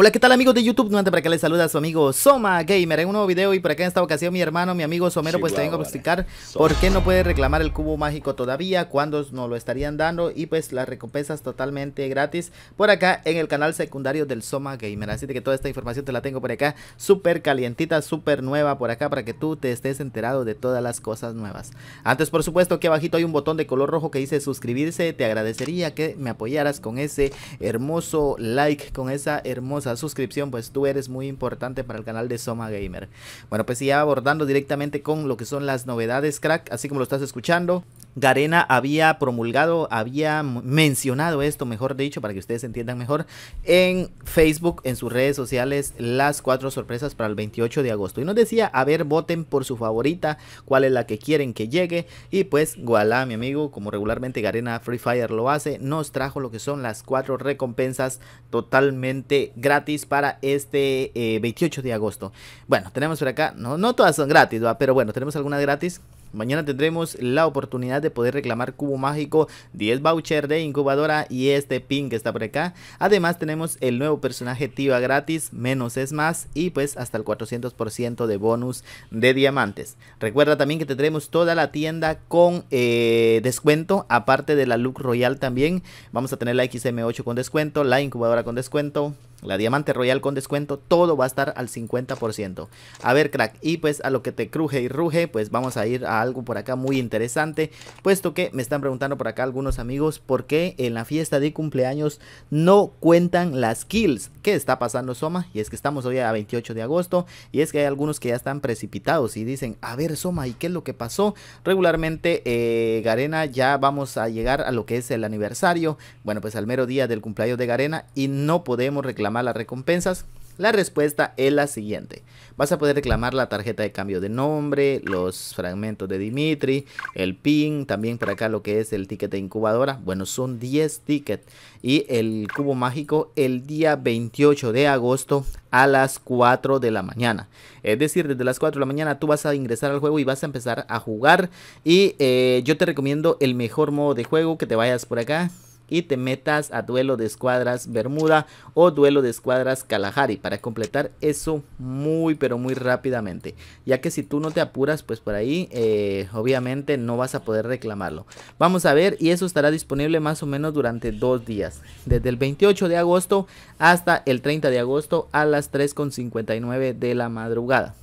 Hola, ¿qué tal amigos de YouTube? no antes para que les saluda a su amigo Soma Gamer en un nuevo video y por acá en esta ocasión mi hermano, mi amigo Somero, pues te vengo a explicar por qué no puede reclamar el cubo mágico todavía, cuándo nos lo estarían dando y pues las recompensas totalmente gratis por acá en el canal secundario del Soma Gamer. Así que toda esta información te la tengo por acá súper calientita, súper nueva por acá para que tú te estés enterado de todas las cosas nuevas. Antes por supuesto que abajito hay un botón de color rojo que dice suscribirse, te agradecería que me apoyaras con ese hermoso like, con esa hermosa suscripción, pues tú eres muy importante para el canal de Soma Gamer. Bueno, pues ya abordando directamente con lo que son las novedades, crack, así como lo estás escuchando. Garena había promulgado, había mencionado esto, mejor dicho, para que ustedes entiendan mejor, en Facebook, en sus redes sociales, las cuatro sorpresas para el 28 de agosto. Y nos decía, a ver, voten por su favorita, cuál es la que quieren que llegue. Y pues, guala, mi amigo, como regularmente Garena Free Fire lo hace, nos trajo lo que son las cuatro recompensas totalmente gratis para este 28 eh, de agosto. Bueno, tenemos por acá, no, no todas son gratis, pero bueno, tenemos algunas gratis Mañana tendremos la oportunidad de poder reclamar cubo mágico, 10 voucher de incubadora y este pin que está por acá. Además tenemos el nuevo personaje Tiva gratis, menos es más y pues hasta el 400% de bonus de diamantes. Recuerda también que tendremos toda la tienda con eh, descuento, aparte de la Look Royal también. Vamos a tener la XM8 con descuento, la incubadora con descuento, la diamante royal con descuento, todo va a estar al 50%. A ver, crack, y pues a lo que te cruje y ruge, pues vamos a ir a algo por acá muy interesante, puesto que me están preguntando por acá algunos amigos por qué en la fiesta de cumpleaños no cuentan las kills. ¿Qué está pasando, Soma? Y es que estamos hoy a 28 de agosto y es que hay algunos que ya están precipitados y dicen, a ver, Soma, ¿y qué es lo que pasó? Regularmente, eh, Garena, ya vamos a llegar a lo que es el aniversario, bueno, pues al mero día del cumpleaños de Garena y no podemos reclamar malas las recompensas? La respuesta es la siguiente. Vas a poder reclamar la tarjeta de cambio de nombre, los fragmentos de Dimitri, el PIN, también para acá lo que es el ticket de incubadora. Bueno, son 10 tickets. Y el cubo mágico el día 28 de agosto a las 4 de la mañana. Es decir, desde las 4 de la mañana tú vas a ingresar al juego y vas a empezar a jugar. Y eh, yo te recomiendo el mejor modo de juego que te vayas por acá y te metas a duelo de escuadras Bermuda o duelo de escuadras Kalahari para completar eso muy pero muy rápidamente ya que si tú no te apuras pues por ahí eh, obviamente no vas a poder reclamarlo vamos a ver y eso estará disponible más o menos durante dos días desde el 28 de agosto hasta el 30 de agosto a las 3.59 de la madrugada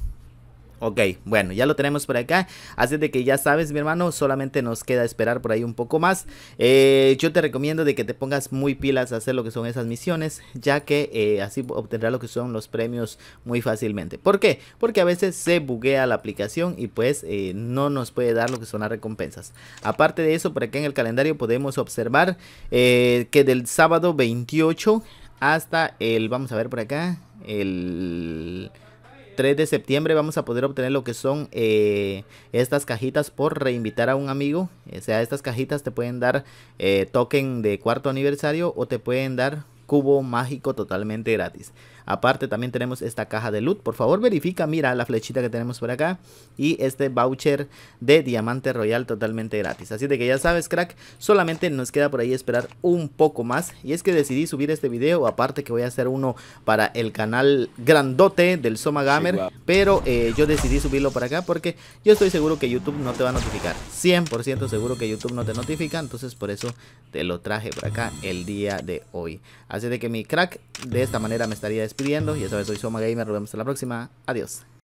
Ok, bueno, ya lo tenemos por acá. Así de que ya sabes, mi hermano, solamente nos queda esperar por ahí un poco más. Eh, yo te recomiendo de que te pongas muy pilas a hacer lo que son esas misiones, ya que eh, así obtendrás lo que son los premios muy fácilmente. ¿Por qué? Porque a veces se buguea la aplicación y pues eh, no nos puede dar lo que son las recompensas. Aparte de eso, por acá en el calendario podemos observar que del sábado 28 hasta el, vamos a ver por acá, el... 3 de septiembre vamos a poder obtener lo que son eh, estas cajitas por reinvitar a un amigo. O sea, estas cajitas te pueden dar eh, token de cuarto aniversario o te pueden dar cubo mágico totalmente gratis. Aparte también tenemos esta caja de loot. Por favor verifica, mira la flechita que tenemos por acá. Y este voucher de Diamante Royal totalmente gratis. Así de que ya sabes crack, solamente nos queda por ahí esperar un poco más. Y es que decidí subir este video, aparte que voy a hacer uno para el canal grandote del Soma Gamer. Pero eh, yo decidí subirlo por acá porque yo estoy seguro que YouTube no te va a notificar. 100% seguro que YouTube no te notifica. Entonces por eso te lo traje por acá el día de hoy. Así de que mi crack, de esta manera me estaría y Ya sabes, soy Soma Gamer. Nos vemos en la próxima. Adiós.